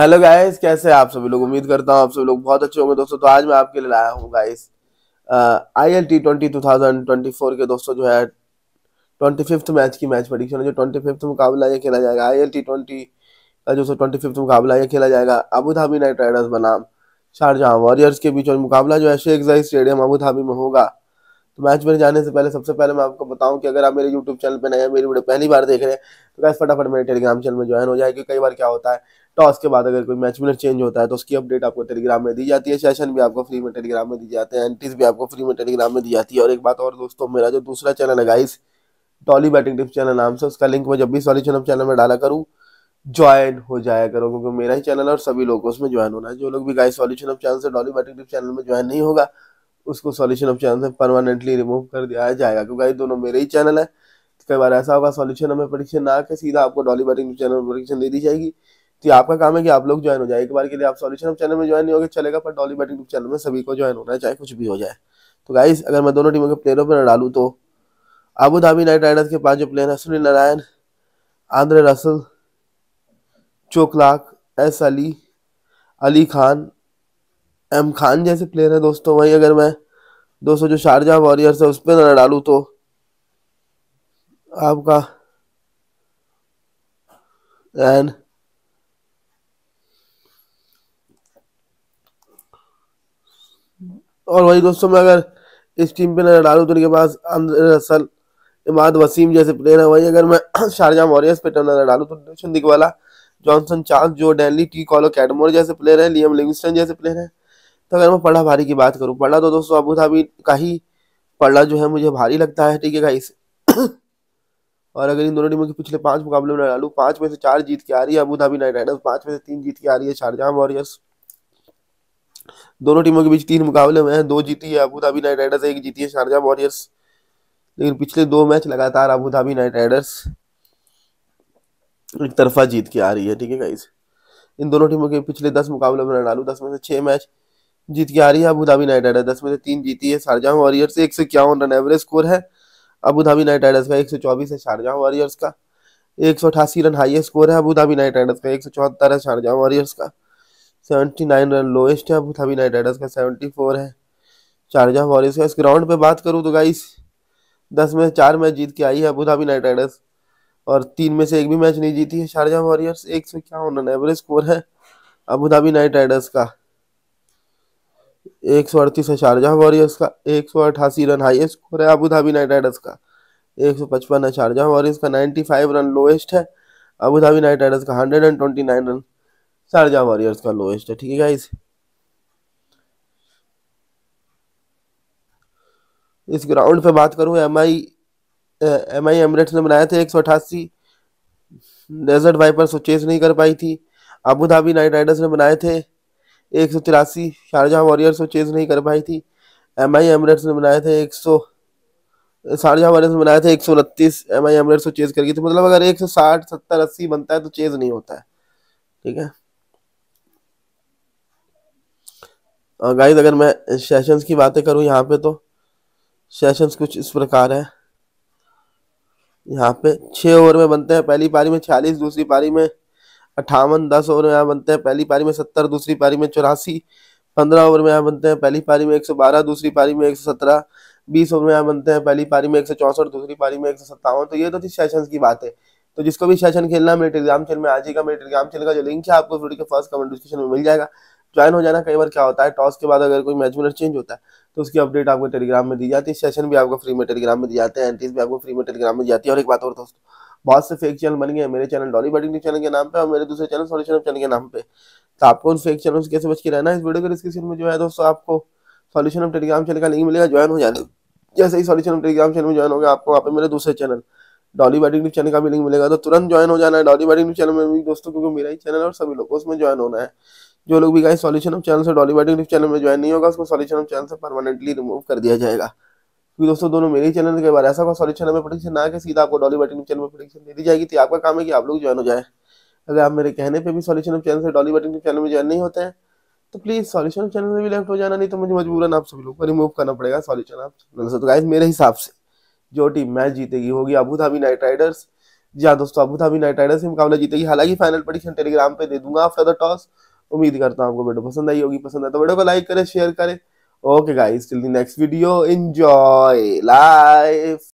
hello guys कैसे आप सभी लोग उम्मीद करता हूँ आप सभी लोग बहुत अच्छे होंगे दोस्तों तो आज मैं आपके लिए लाया हूँ guys I L T twenty two thousand twenty four के दोस्तों जो है ट्वेंटी फिफ्थ मैच की मैच परीक्षण है जो ट्वेंटी फिफ्थ मुकाबला ये खेला जाएगा आई एल टी ट्वेंटी का जो सो ट्वेंटी फिफ्थ मुकाबला ये खेला जाएगा अबू धाबी नाइट राइडर्स बनाम शारजहाँ वॉरियर्स के बीच और मुकाबला जो है शेख जई स्टेडियम अबू धाबी में होगा तो मैच में जाने से पहले सबसे पहले मैं आपको बताऊं कि अगर आप मेरे यूट्यूब चैनल पर नए मेरी वीडियो पहली बार देख रहे हैं तो गैस फटाफट मेरे टेलीग्राम चैनल में ज्वाइन हो जाए क्योंकि कई बार क्या होता है टॉस तो के बाद अगर कोई मैच विनर चेंज होता है तो उसकी अपडेट आपको टेलीग्राम में दी जाती है सेशन भी आपको फ्री में टेलीग्राम में दी जाते हैं एंट्रीज भी आपको फ्री में टेलीग्राम में दी जाती है और एक बात और दोस्तों मेरा जो दूसरा चैनल है guys Dolly batting tips channel नाम से उसका लिंक मैं जब भी सॉल्यूशन चैनल में डाला करूँ ज्वाइन हो जाया करो क्योंकि मेरा ही चैनल और सभी लोग उसमें ज्वाइन होना है जो लोग भी गाइस सॉल्यूशन ऑफ चैनल से डॉली बैटिंग टिप्स चैनल में ज्वाइन नहीं होगा उसको सॉल्यूशन ऑफ चैनल से परमानेंटली रिमूव कर दिया जाएगा क्योंकि गाइस दोनों मेरे ही चैनल है कई बार ऐसा होगा सॉल्यूशन हमें परीक्षा ना के सीधा आपको डॉली बैटिंग चैनल में परीक्षा दे दी जाएगी तो आपका काम है कि आप लोग ज्वाइन हो जाए एक बार के लिए आप सॉल्यूशन चैनल में ज्वाइन नहीं होगा चलेगा पर डॉली बैटिंग चैनल में सभी को ज्वाइन होना है चाहे कुछ भी हो जाए तो गाइज अगर मैं दोनों टीमों के प्लेयरों पर डालू तो आबू धाबी नाइट राइडर्स के पांच जो प्लेयर हैं सुनील नारायण आंद्रे रसल चोकलाक एस अली अली खान एम खान जैसे प्लेयर हैं दोस्तों वहीं अगर मैं दोस्तों जो शारजा वॉरियर्स है उस पर ना डालू तो आपका एंड और वही दोस्तों में अगर इस टीम पे नजर डालू तो इनके पास रसल इमाद वसीम जैसे प्लेयर है वही अगर मैं शारजा वॉरियर्स पे नजर डालू तो शिंदिक वाला जॉनसन चार्ल्स जो डेनली टी कॉलो कैडमोर जैसे प्लेयर है लियम लिविंगस्टन जैसे प्लेयर है तो अगर मैं पढ़ा भारी की बात करूँ पढ़ा तो दोस्तों अबू धाबी का ही पढ़ा जो है मुझे भारी लगता है ठीक है और अगर इन दोनों टीमों के पिछले पांच मुकाबले में डालू पांच में से चार जीत के आ रही है अबू धाबी नाइट राइडर्स पांच में से तीन जीत के आ रही है शारजाह वॉरियर्स दोनों टीमों के बीच तीन मुकाबले हुए हैं दो जीती है अबू धाबी नाइट राइडर्स एक जीती है शारजा वॉरियर्स लेकिन पिछले दो मैच लगातार अबू धाबी नाइट राइडर्स एक तरफा जीत के आ रही है ठीक है गाइस इन दोनों टीमों के पिछले दस मुकाबले में डालू दस में से छह मैच जीत के आ रही है अबू धाबी नाइट राइडर्स दस में से तीन जीती है शारजा वॉरियर्स एक सौ इक्यावन रन एवरेज स्कोर है अबू धाबी नाइट राइडर्स का एक सौ चौबीस है शारजा वॉरियर्स का एक सौ अठासी रन हाईएस्ट स्कोर है अबू धाबी नाइट राइडर्स का एक सौ चौहत्तर है शारजा वॉरियर्स का सेवेंटी नाइन रन लोएस्ट है अबू धाबी नाइट राइडर्स का सेवेंटी फोर है शारजा वॉरियर्स का इस ग्राउंड पे बात करूँ तो गाइस दस में चार मैच जीत के आई है अबू धाबी नाइट राइडर्स और तीन में से एक भी मैच नहीं जीती है शारजा वॉरियर्स एक सौ क्या रन एवरेज स्कोर है अबू धाबी नाइट राइडर्स का एक सौ अड़तीस है शारजा वॉरियर्स का एक सौ अठासी रन हाईएस्ट स्कोर है अबू धाबी नाइट राइडर्स का एक सौ पचपन है शारजा वॉरियर्स का नाइन्टी फाइव रन लोएस्ट है अबू धाबी नाइट राइडर्स का hundred and twenty nine run Sharjah warriors का लोएस्ट है ठीक है गाइस इस ग्राउंड पे बात करूं एमआई एमआई एमरेट्स ने बनाए थे एक सौ अठासी डेजर्ट वाइपर्स को चेस नहीं कर पाई थी अबू धाबी नाइट राइडर्स ने बनाए थे एक सौ तिरासी शारजा वॉरियर्स को चेज नहीं कर पाई थी एम आई एमरेट्स ने बनाए थे एक सौ शारजा वॉरियर्स ने बनाए थे एक सौ उनतीस एम आई एमरेट्स को चेज करके तो मतलब अगर एक सौ साठ सत्तर अस्सी बनता है तो चेज नहीं होता है ठीक है गाइस अगर मैं सेशंस की बातें करूँ यहाँ पे तो सेशंस कुछ इस प्रकार है यहाँ पे छः ओवर में बनते हैं पहली पारी में छियालीस दूसरी पारी में अट्ठावन दस ओवर में यहाँ बनते हैं पहली पारी में सत्तर दूसरी पारी में चौरासी पंद्रह ओवर में यहाँ बनते हैं पहली पारी में एक सौ बारह दूसरी पारी में एक सौ सत्रह बीस ओवर में यहाँ बनते हैं पहली पारी में एक सौ चौसठ दूसरी पारी में एक सौ सत्तावन तो ये तो थी सेशन की बात है तो जिसको भी सेशन खेलना मेरे एग्जाम चल में आ जाएगा मेरे एग्जाम चैनल का जो लिंक है आपको वीडियो के फर्स्ट कमेंट डिस्क्रिप्शन में मिल जाएगा ज्वाइन हो जाना कई बार क्या होता है टॉस के बाद अगर कोई मैच विनर चेंज होता है तो उसकी अपडेट आपको टेलीग्राम में दी जाती है सेशन भी आपको फ्री में टेलीग्राम में दी जाते हैं एंट्रीज भी आपको फ्री में टेलीग्राम में दी जाती है और एक बात और दोस्तों बहुत से फेक चैनल बन गए मेरे चैनल डॉली बैटिंग चैनल के नाम पे और मेरे दूसरे चैनल सोल्यूशन चैनल के नाम पे तो आपको उन फेक चैनल कैसे बच के रहना है इस वीडियो के डिस्क्रिप्शन में जो है दोस्तों आपको सोल्यूशन ऑफ टेलीग्राम चैनल का लिंक मिलेगा ज्वाइन हो जाने जैसे ही सोल्यूशन ऑफ टेलीग्राम चैनल में ज्वाइन होगा आपको वहाँ पे मेरे दूसरे चैनल डॉली बैटिंग चैनल का भी लिंक मिलेगा तो तुरंत ज्वाइन हो जाना है डॉली बैटिंग चैनल में भी दोस्तों क्योंकि मेरा ही चैनल और सभी लोग उसमें ज्वाइन होना है जो लोग भी गाइस सॉल्यूशन ऑफ चैनल से डॉलीवुड यूट्यूब चैनल में ज्वाइन नहीं होगा उसको सॉल्यूशन ऑफ चैनल से परमानेंटली रिमूव कर दिया जाएगा क्योंकि दोस्तों दोनों मेरे चैनल के बारे ऐसा कोई सॉल्यूशन में प्रोडक्शन ना कि सीधा आपको डॉली यूट्यूब चैनल में प्रोडक्शन दे दी जाएगी तो आपका काम है कि आप लोग ज्वाइन हो जाए अगर आप मेरे कहने पर भी सॉल्यूशन ऑफ चैनल से डॉलीवुड यूट्यूब चैनल में ज्वाइन नहीं होते हैं तो प्लीज़ सॉल्यूशन ऑफ चैनल में भी लेफ्ट हो जाना नहीं तो मुझे मजबूरन आप सभी लोग को रिमूव करना पड़ेगा सॉल्यूशन ऑफ चैनल से तो गाइस मेरे हिसाब से जो टीम मैच जीतेगी होगी अबू धाबी नाइट राइडर्स जी हाँ दोस्तों अबू धाबी नाइट राइडर्स से मुकाबला जीतेगी हालांकि फाइनल पडिशन टेलीग्राम पे दे दूंगा आफ्टर द टॉस उम्मीद करता हूँ आपको वीडियो पसंद आई होगी पसंद आए तो वीडियो को लाइक करें शेयर करें okay guys till the next video enjoy life